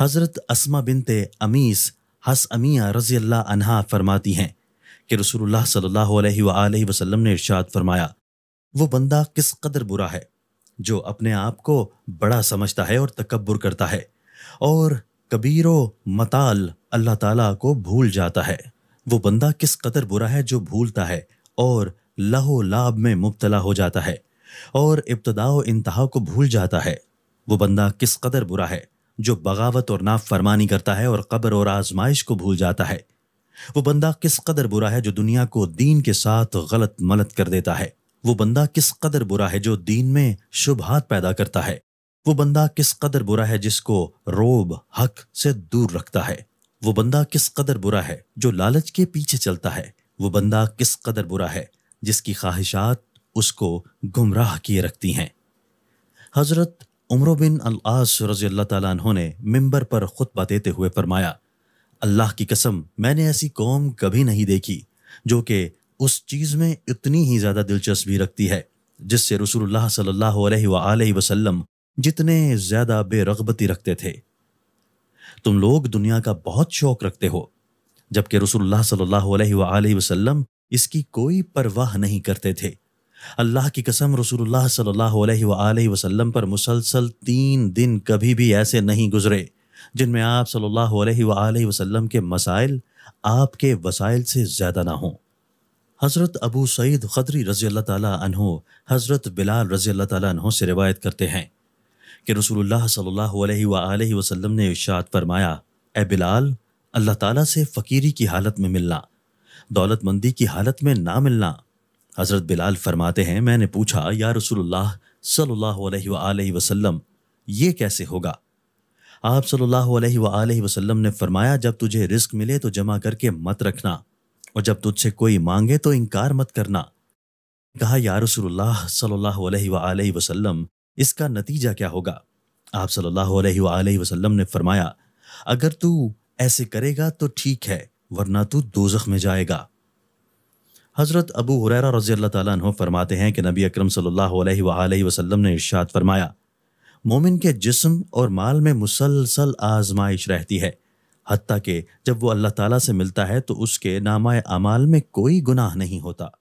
हज़रत असमा बिनते अमीस हस अमिया रजी अल्लाह अनहा फरमाती हैं कि रसूलुल्लाह सल्लल्लाहु अलैहि वसल्लम ने इरशाद फरमाया वो बंदा किस कदर बुरा है जो अपने आप को बड़ा समझता है और तकबर करता है और कबीरो मताल अल्लाह ताला को भूल जाता है वो बंदा किस कदर बुरा है जो भूलता है और लहो लाभ में मुबतला हो जाता है और इब्तदा इंतहा को भूल जाता है वो बंदा किस कदर बुरा है जो बगावत और नाफरमानी करता है और कब्र और आजमाइश को भूल जाता है वो बंदा किस कदर बुरा है जो दुनिया को दीन के साथ गलत मलत कर देता है वो बंदा किस कदर बुरा है जो दीन में शुभहात पैदा करता है वो बंदा किस कदर बुरा है जिसको रोब हक से दूर रखता है वो बंदा किस कदर बुरा है जो लालच के पीछे चलता है वो बंदा किस कदर बुरा है जिसकी ख्वाहिशात उसको गुमराह किए रखती हैं हजरत उम्र बिन अलास रजी अल्लाह तु ने मिम्बर पर खुतबा देते हुए फरमाया अल्लाह की कसम मैंने ऐसी कौम कभी नहीं देखी जो कि उस चीज़ में इतनी ही ज़्यादा दिलचस्पी रखती है जिससे रसूलुल्लाह सल्लल्लाहु अलैहि वसल्लम जितने ज़्यादा बेरगबती रखते थे तुम लोग दुनिया का बहुत शौक रखते हो जबकि रसूलुल्लाह सल्लल्लाहु अलैहि वसल्लम इसकी कोई परवाह नहीं करते थे अल्लाह की कसम रसूलुल्लाह सल्लल्लाहु अलैहि वसल्लम पर मुसलसल तीन दिन कभी भी ऐसे नहीं गुजरे जिनमें आप सल्लल्लाहु अलैहि वसल्लम के मसाइल आपके वसाइल से ज़्यादा ना हों हज़रत अबू सईद खदरी रज़ी अल्लाह तहों हज़रत बिलाल रज़ी अल्लाह तहों से रिवायत करते हैं कि रसूलुल्लाह सल्लल्लाहु अलैहि वसल्लम ने इशात फरमाया ए बिलाल अल्लाह ताला से फ़कीरी की हालत में मिलना दौलतमंदी की हालत में ना मिलना हज़रत बिलाल फरमाते हैं मैंने पूछा या रसूलुल्लाह सल्लल्लाहु अलैहि वसल्लम ये कैसे होगा आप सल्लल्लाहु अलैहि वसल्लम ने फरमाया जब तुझे रिस्क मिले तो जमा करके मत रखना और जब तुझसे कोई मांगे तो इनकार मत करना कहा या रसूलुल्लाह सल्लल्लाहु अलैहि वसल्लम इसका नतीजा क्या होगा आप सल्लल्लाहु अलैहि वसल्लम ने फरमाया अगर तू ऐसे करेगा तो ठीक है वरना तू दोजख में जाएगा हज़रत अबू हुरैरा रज़ी अल्लाह फरमाते हैं कि नबी अकरम सल्लल्लाहु अलैहि वसल्लम ने इरशाद फरमाया मोमिन के जिस्म और माल में मुसलसल आजमाइश रहती है हती कि जब वो अल्लाह ताला से मिलता है तो उसके नामा अमाल में कोई गुनाह नहीं होता